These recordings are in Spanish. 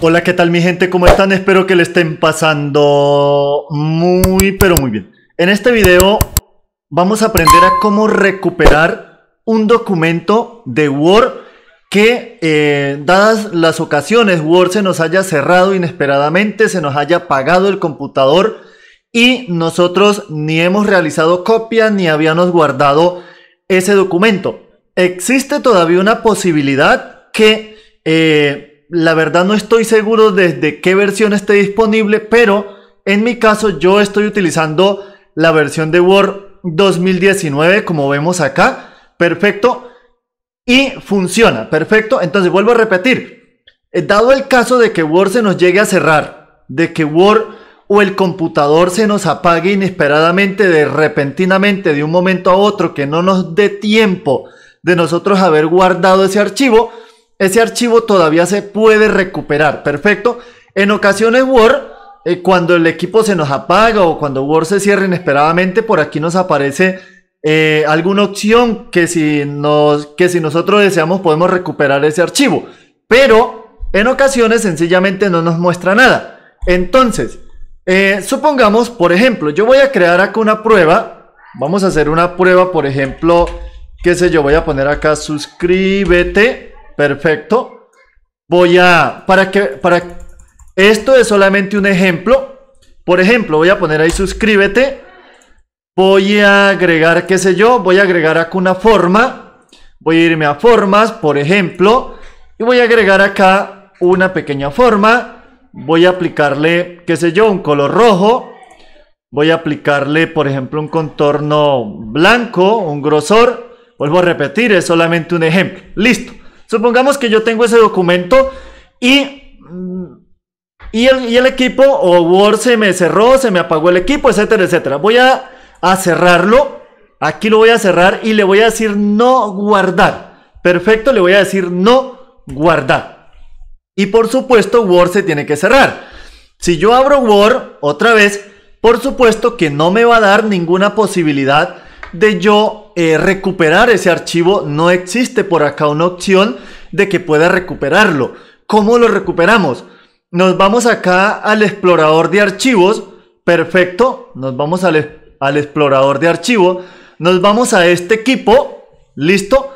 Hola, ¿qué tal mi gente? ¿Cómo están? Espero que le estén pasando muy, pero muy bien. En este video vamos a aprender a cómo recuperar un documento de Word que, eh, dadas las ocasiones, Word se nos haya cerrado inesperadamente, se nos haya apagado el computador y nosotros ni hemos realizado copia ni habíamos guardado ese documento. Existe todavía una posibilidad que... Eh, la verdad no estoy seguro desde qué versión esté disponible, pero en mi caso yo estoy utilizando la versión de Word 2019 como vemos acá. Perfecto. Y funciona. Perfecto. Entonces vuelvo a repetir. Eh, dado el caso de que Word se nos llegue a cerrar, de que Word o el computador se nos apague inesperadamente, de repentinamente, de un momento a otro, que no nos dé tiempo de nosotros haber guardado ese archivo, ese archivo todavía se puede recuperar, perfecto. En ocasiones Word, eh, cuando el equipo se nos apaga o cuando Word se cierra inesperadamente, por aquí nos aparece eh, alguna opción que si, que si nosotros deseamos podemos recuperar ese archivo. Pero en ocasiones sencillamente no nos muestra nada. Entonces, eh, supongamos, por ejemplo, yo voy a crear acá una prueba. Vamos a hacer una prueba, por ejemplo, qué sé yo, voy a poner acá suscríbete. Perfecto. Voy a, para que, para, esto es solamente un ejemplo. Por ejemplo, voy a poner ahí suscríbete. Voy a agregar, qué sé yo, voy a agregar acá una forma. Voy a irme a formas, por ejemplo. Y voy a agregar acá una pequeña forma. Voy a aplicarle, qué sé yo, un color rojo. Voy a aplicarle, por ejemplo, un contorno blanco, un grosor. Vuelvo a repetir, es solamente un ejemplo. Listo. Supongamos que yo tengo ese documento y, mm, y, el, equipo o Word se me cerró, se me apagó el equipo, etcétera, etcétera. Voy a, a cerrarlo. Aquí lo voy a cerrar y le voy a decir no guardar. Perfecto, le voy a decir no guardar. Y por supuesto Word se tiene que cerrar. Si yo abro Word otra vez, por supuesto que no me va a dar ninguna posibilidad de yo eh, recuperar ese archivo, no existe por acá una opción de que pueda recuperarlo. ¿Cómo lo recuperamos? Nos vamos acá al explorador de archivos. Perfecto. Nos vamos al, al explorador de archivo. Nos vamos a este equipo. Listo.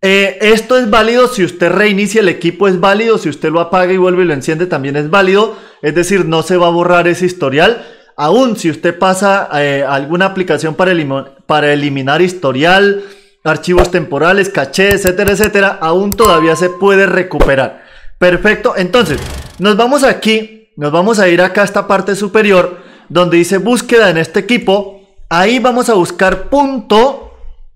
Eh, esto es válido si usted reinicia el equipo, es válido. Si usted lo apaga y vuelve y lo enciende, también es válido. Es decir, no se va a borrar ese historial. Aún si usted pasa A eh, alguna aplicación para, el limón para eliminar historial, archivos temporales, caché, etcétera, etcétera, aún todavía se puede recuperar. Perfecto, entonces nos vamos aquí, nos vamos a ir acá a esta parte superior donde dice búsqueda en este equipo. Ahí vamos a buscar punto,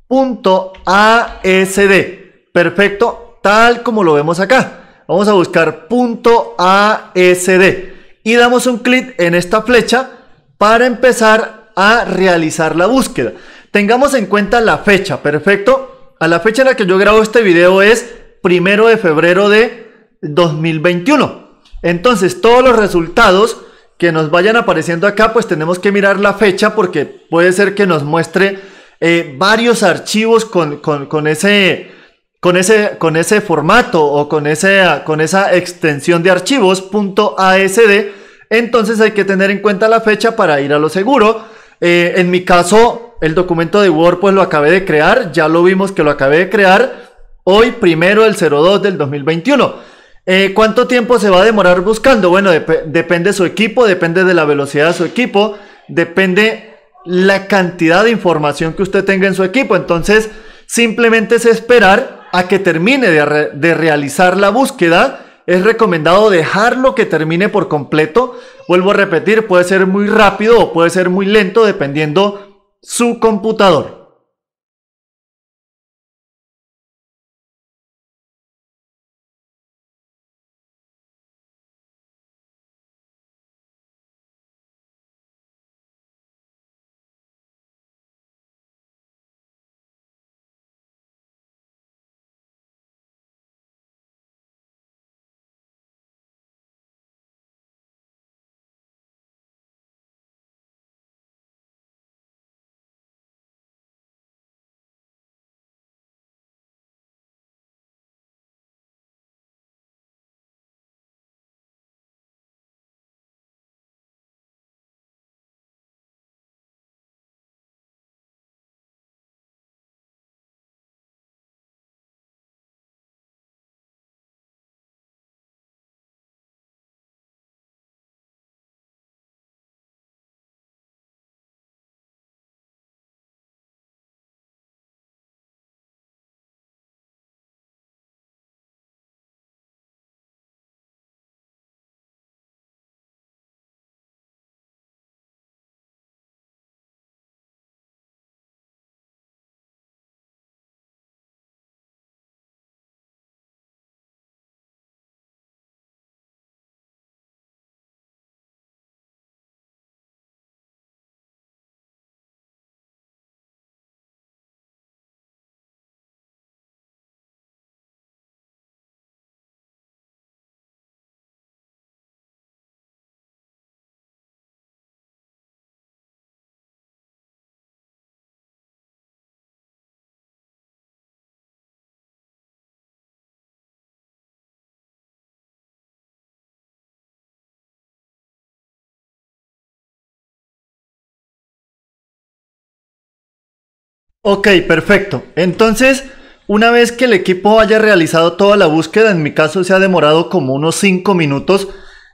punto ASD. Perfecto, tal como lo vemos acá. Vamos a buscar punto ASD y damos un clic en esta flecha para empezar a realizar la búsqueda. Tengamos en cuenta la fecha, perfecto. A la fecha en la que yo grabo este video es primero de febrero de 2021. Entonces, todos los resultados que nos vayan apareciendo acá, pues tenemos que mirar la fecha porque puede ser que nos muestre eh, varios archivos con, ese, con, ese, con ese formato o con, ese, con esa extensión de archivos .asd. Entonces hay que tener en cuenta la fecha para ir a lo seguro. Eh, en mi caso, el documento de Word pues lo acabé de crear, ya lo vimos que lo acabé de crear hoy primero el 02 del 2021. Eh, ¿Cuánto tiempo se va a demorar buscando? Bueno, depende depende su equipo, depende de la velocidad de su equipo, depende la cantidad de información que usted tenga en su equipo. Entonces, simplemente es esperar a que termine de realizar la búsqueda. Es recomendado dejarlo que termine por completo. Vuelvo a repetir, puede ser muy rápido o puede ser muy lento dependiendo su computador. Ok, perfecto. Entonces, una vez que el equipo haya realizado toda la búsqueda, en mi caso se ha demorado como unos 5 minutos,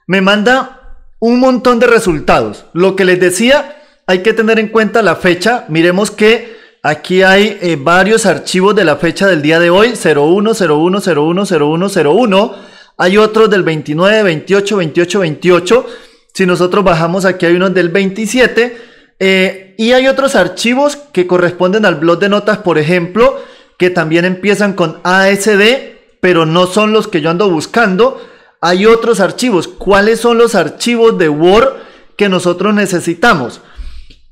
me manda un montón de resultados. Lo que les decía, hay que tener en cuenta la fecha. Miremos que aquí hay eh, varios archivos de la fecha del día de hoy, 0101010101. Hay otros del 29, 28, 28, 28. Si nosotros bajamos aquí hay unos del 27 eh, y hay otros archivos que corresponden al blog de notas, por ejemplo, que también empiezan con ASD, pero no son los que yo ando buscando. Hay otros archivos. ¿Cuáles son los archivos de Word que nosotros necesitamos?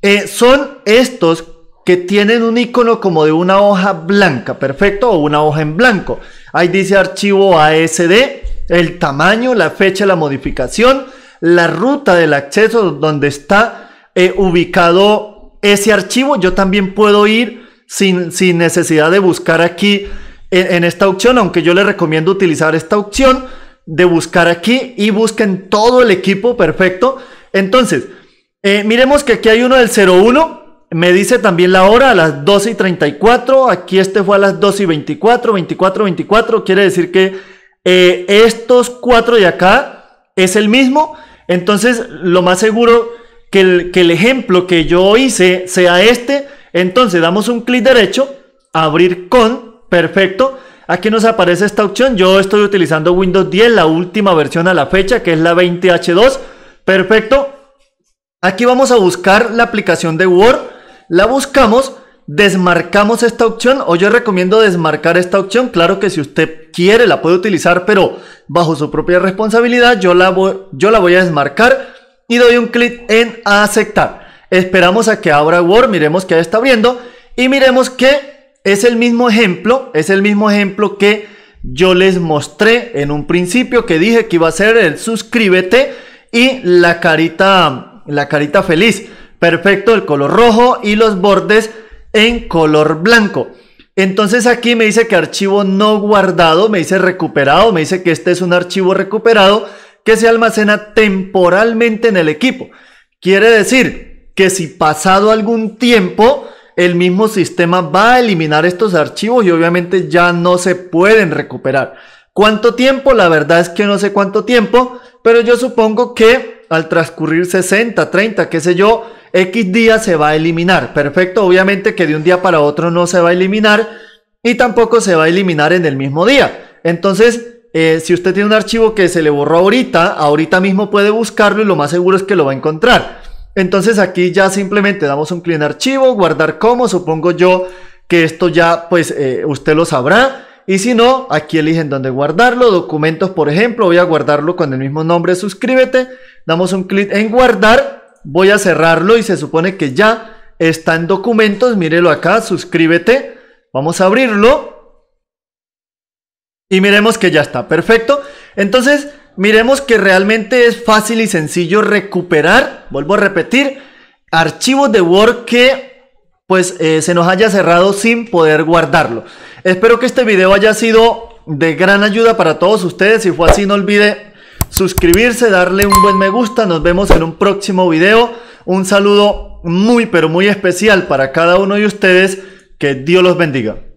Eh, son estos que tienen un icono como de una hoja blanca, perfecto, o una hoja en blanco. Ahí dice archivo ASD, el tamaño, la fecha, la modificación, la ruta del acceso donde está He ubicado ese archivo, yo también puedo ir sin, sin necesidad de buscar aquí en, esta opción, aunque yo le recomiendo utilizar esta opción de buscar aquí y busquen todo el equipo perfecto. Entonces, eh, miremos que aquí hay uno del 01. Me dice también la hora a las 12 y 34. Aquí este fue a las 12 y 24. 24, 24. Quiere decir que eh, estos cuatro de acá es el mismo. Entonces, lo más seguro que el, ejemplo que yo hice sea este, entonces damos un clic derecho, abrir con, perfecto. Aquí nos aparece esta opción. Yo estoy utilizando Windows 10, la última versión a la fecha, que es la 20H2. Perfecto. Aquí vamos a buscar la aplicación de Word. La buscamos, desmarcamos esta opción o yo recomiendo desmarcar esta opción. Claro que si usted quiere la puede utilizar, pero bajo su propia responsabilidad yo la, yo la voy a desmarcar y doy un clic en aceptar. Esperamos a que abra Word, miremos que ya está abriendo y miremos que es el mismo ejemplo, es el mismo ejemplo que yo les mostré en un principio que dije que iba a ser el suscríbete y la carita, la carita feliz. Perfecto, el color rojo y los bordes en color blanco. Entonces aquí me dice que archivo no guardado, me dice recuperado, me dice que este es un archivo recuperado que se almacena temporalmente en el equipo. Quiere decir que si pasado algún tiempo, el mismo sistema va a eliminar estos archivos y obviamente ya no se pueden recuperar. ¿Cuánto tiempo? La verdad es que no sé cuánto tiempo, pero yo supongo que al transcurrir 60, 30, qué sé yo, X días se va a eliminar. Perfecto, obviamente que de un día para otro no se va a eliminar y tampoco se va a eliminar en el mismo día. Entonces, eh, si usted tiene un archivo que se le borró ahorita, ahorita mismo puede buscarlo y lo más seguro es que lo va a encontrar. Entonces aquí ya simplemente damos un clic en archivo, guardar como, supongo yo que esto ya pues eh, usted lo sabrá. Y si no, aquí eligen dónde guardarlo, documentos por ejemplo, voy a guardarlo con el mismo nombre, suscríbete, damos un clic en guardar, voy a cerrarlo y se supone que ya está en documentos, mírelo acá, suscríbete, vamos a abrirlo y miremos que ya está, perfecto. Entonces, miremos que realmente es fácil y sencillo recuperar, vuelvo a repetir, archivos de Word que pues eh, se nos haya cerrado sin poder guardarlo. Espero que este video haya sido de gran ayuda para todos ustedes. Si fue así, no olvide suscribirse, darle un buen me gusta. Nos vemos en un próximo video. Un saludo muy, pero muy especial para cada uno de ustedes. Que Dios los bendiga.